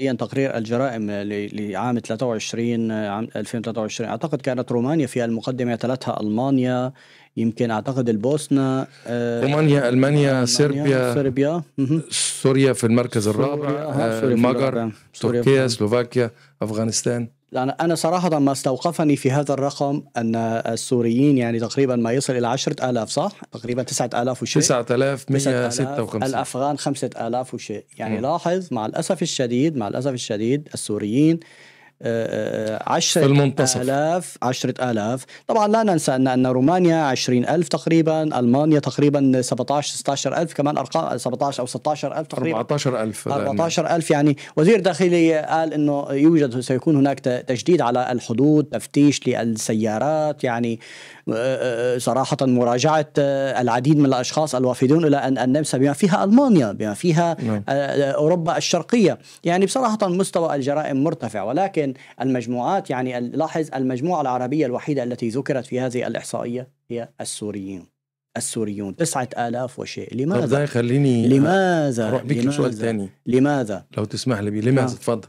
حاليا تقرير الجرائم لعام 23 عام 2023 اعتقد كانت رومانيا في المقدمه تلتها المانيا يمكن اعتقد البوسنه آه، رومانيا المانيا صربيا صربيا سوريا في المركز الرابع آه، المجر تركيا سلوفاكيا افغانستان يعني أنا صراحة ما استوقفني في هذا الرقم أن السوريين يعني تقريبا ما يصل إلى عشرة آلاف صح؟ تقريبا تسعة آلاف وشيء آلاف الأفغان آلاف وشيء يعني م. لاحظ مع الأسف الشديد مع الأسف الشديد السوريين عشرة المنتصف. آلاف عشرة آلاف طبعا لا ننسى أن أن رومانيا عشرين ألف تقريبا ألمانيا تقريبا 17 16 ألف كمان أرقام 17 أو 16 ألف تقريبا 14 ألف 14 ألف يعني وزير داخلي قال أنه يوجد سيكون هناك تجديد على الحدود تفتيش للسيارات يعني آه، آه، صراحة مراجعة آه، العديد من الأشخاص الوافدون إلى النمسا بما فيها ألمانيا بما فيها نعم. أوروبا الشرقية يعني بصراحة مستوى الجرائم مرتفع ولكن ولكن المجموعات يعني لاحظ المجموعة العربية الوحيدة التي ذكرت في هذه الإحصائية هي السوريين السوريون تسعة آلاف وشيء لماذا؟ طب خليني لماذا؟ أروح بك لماذا؟ سؤال ثاني لماذا؟ لو تسمح لي لماذا؟ نعم. تفضل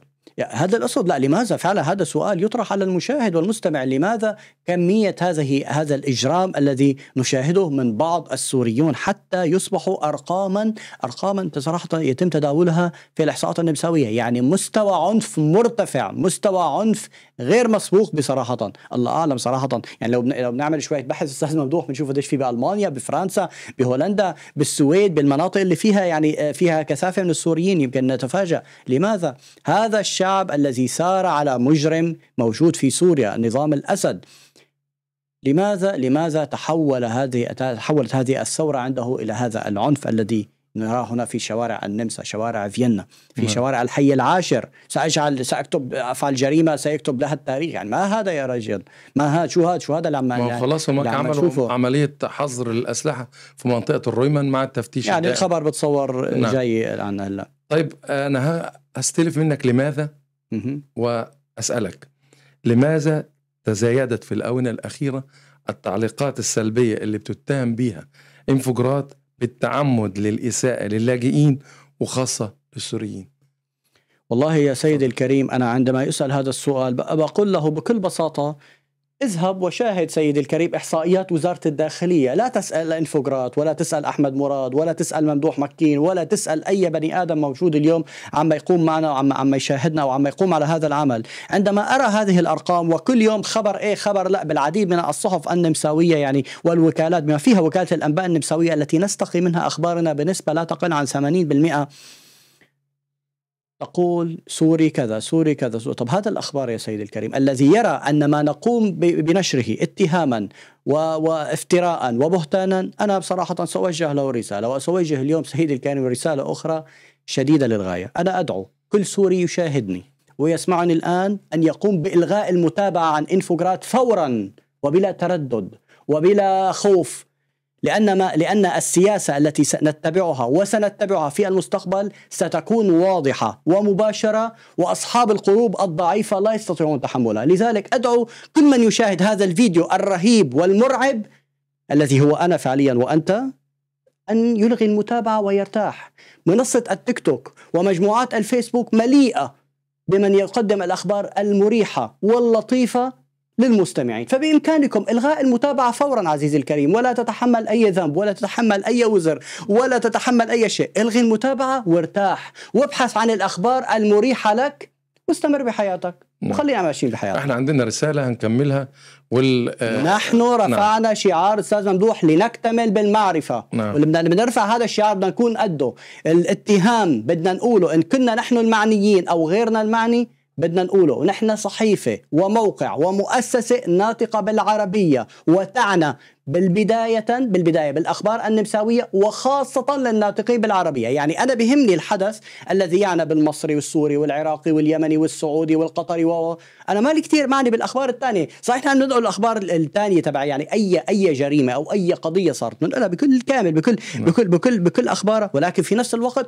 هذا الأصل لا لماذا فعلا هذا سؤال يطرح على المشاهد والمستمع لماذا كمية هذه هذا الإجرام الذي نشاهده من بعض السوريون حتى يصبحوا أرقاما أرقاما صراحة يتم تداولها في الإحصاءات النمساوية يعني مستوى عنف مرتفع مستوى عنف غير مسبوق بصراحة الله أعلم صراحة يعني لو لو بنعمل شوية بحث أستاذ ممدوح بنشوف قديش في بألمانيا بفرنسا بهولندا بالسويد بالمناطق اللي فيها يعني فيها كثافة من السوريين يمكن نتفاجأ لماذا هذا الش الشعب الذي سار على مجرم موجود في سوريا نظام الأسد لماذا لماذا تحول هذه تحولت هذه الثورة عنده إلى هذا العنف الذي نراه هنا في شوارع النمسا شوارع فيينا في نعم. شوارع الحي العاشر سأجعل سأكتب أفعل جريمة سيكتب لها التاريخ يعني ما هذا يا رجل ما هذا شو هذا شو هذا لما ما خلاص هم عملوا عملية حظر الأسلحة في منطقة الرويمن مع التفتيش يعني الخبر بتصور نعم. جاي الآن هلأ طيب انا هستلف منك لماذا واسالك لماذا تزايدت في الاونه الاخيره التعليقات السلبيه اللي بتتهم بيها انفجارات بالتعمد للاساءه للاجئين وخاصه السوريين والله يا سيدي الكريم أنا عندما يسأل هذا السؤال بقول له بكل بساطة اذهب وشاهد سيدي الكريم احصائيات وزاره الداخليه، لا تسال انفوجرات ولا تسال احمد مراد ولا تسال ممدوح مكين ولا تسال اي بني ادم موجود اليوم عما يقوم معنا وعما عم يشاهدنا وعما يقوم على هذا العمل، عندما ارى هذه الارقام وكل يوم خبر ايه خبر لا بالعديد من الصحف النمساويه يعني والوكالات بما فيها وكاله الانباء النمساويه التي نستقي منها اخبارنا بنسبه لا تقل عن 80% تقول سوري كذا سوري كذا سوري. طب هذا الأخبار يا سيدي الكريم الذي يرى أن ما نقوم بنشره اتهاما وافتراء وبهتانا أنا بصراحة سأوجه له رسالة وسأوجه اليوم سيدي الكريم رسالة أخرى شديدة للغاية أنا أدعو كل سوري يشاهدني ويسمعني الآن أن يقوم بإلغاء المتابعة عن إنفوغرات فورا وبلا تردد وبلا خوف لأن, ما لأن السياسة التي سنتبعها وسنتبعها في المستقبل ستكون واضحة ومباشرة وأصحاب القلوب الضعيفة لا يستطيعون تحملها لذلك أدعو كل من يشاهد هذا الفيديو الرهيب والمرعب الذي هو أنا فعليا وأنت أن يلغي المتابعة ويرتاح منصة التيك توك ومجموعات الفيسبوك مليئة بمن يقدم الأخبار المريحة واللطيفة للمستمعين فبإمكانكم إلغاء المتابعة فورا عزيزي الكريم ولا تتحمل أي ذنب ولا تتحمل أي وزر ولا تتحمل أي شيء إلغي المتابعة وارتاح وابحث عن الأخبار المريحة لك واستمر بحياتك نعم. وخلينا ماشيين بحياتك احنا عندنا رساله هنكملها وال نحن نعم. رفعنا نعم. شعار استاذ ممدوح لنكتمل بالمعرفه نعم. ولما نرفع هذا الشعار بدنا نكون قده الاتهام بدنا نقوله ان كنا نحن المعنيين او غيرنا المعني بدنا نقوله نحن صحيفة وموقع ومؤسسة ناطقة بالعربية وتعنى بالبداية بالبداية بالأخبار النمساوية وخاصة للناطقين بالعربية يعني أنا بهمني الحدث الذي يعنى بالمصري والسوري والعراقي واليمني والسعودي والقطري و أنا مالي كثير معني بالأخبار الثانية صحيح نحن ندعو الأخبار الثانية تبع يعني أي أي جريمة أو أي قضية صارت بنقولها بكل كامل بكل نعم. بكل بكل بكل أخبارها ولكن في نفس الوقت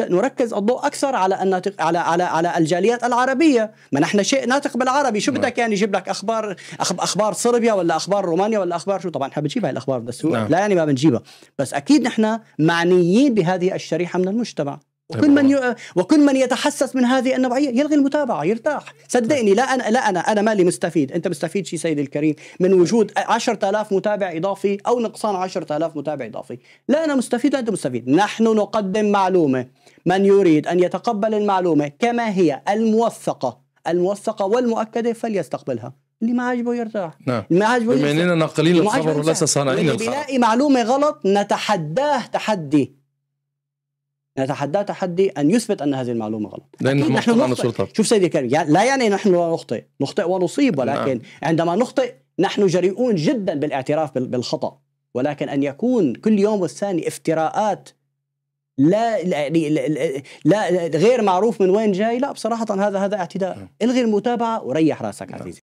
نركز الضوء اكثر على الناطق على على على الجاليات العربيه، ما نحن شيء ناطق بالعربي، شو نعم. بدك يعني يجيب لك اخبار اخبار صربيا ولا اخبار رومانيا ولا اخبار شو طبعا احنا بنجيب هاي الاخبار بس هو نعم. لا يعني ما بنجيبها بس اكيد نحن معنيين بهذه الشريحه من المجتمع وكل من ي... وكل من يتحسس من هذه النوعيه يلغي المتابعه يرتاح صدقني لا انا لا انا انا مالي مستفيد انت مستفيد شي سيدي الكريم من وجود 10000 متابع اضافي او نقصان 10000 متابع اضافي لا انا مستفيد انت مستفيد نحن نقدم معلومه من يريد ان يتقبل المعلومه كما هي الموثقه الموثقه والمؤكده فليستقبلها اللي ما عاجبه يرتاح نعم اللي ما عاجبه بما اننا ناقلين الخبر وليس صانعين الخبر بيلاقي معلومه غلط نتحداه تحدي نتحداه تحدي ان يثبت ان هذه المعلومه غلط لانه نحن عن الشرطه شوف سيدي الكريم يعني لا يعني نحن لا نخطئ نخطئ ونصيب نعم. ولكن نعم. عندما نخطئ نحن جريئون جدا بالاعتراف بالخطا ولكن ان يكون كل يوم والثاني افتراءات لا لا, لا لا غير معروف من وين جاي لا بصراحه هذا هذا اعتداء نعم. الغي المتابعه وريح راسك عزيزي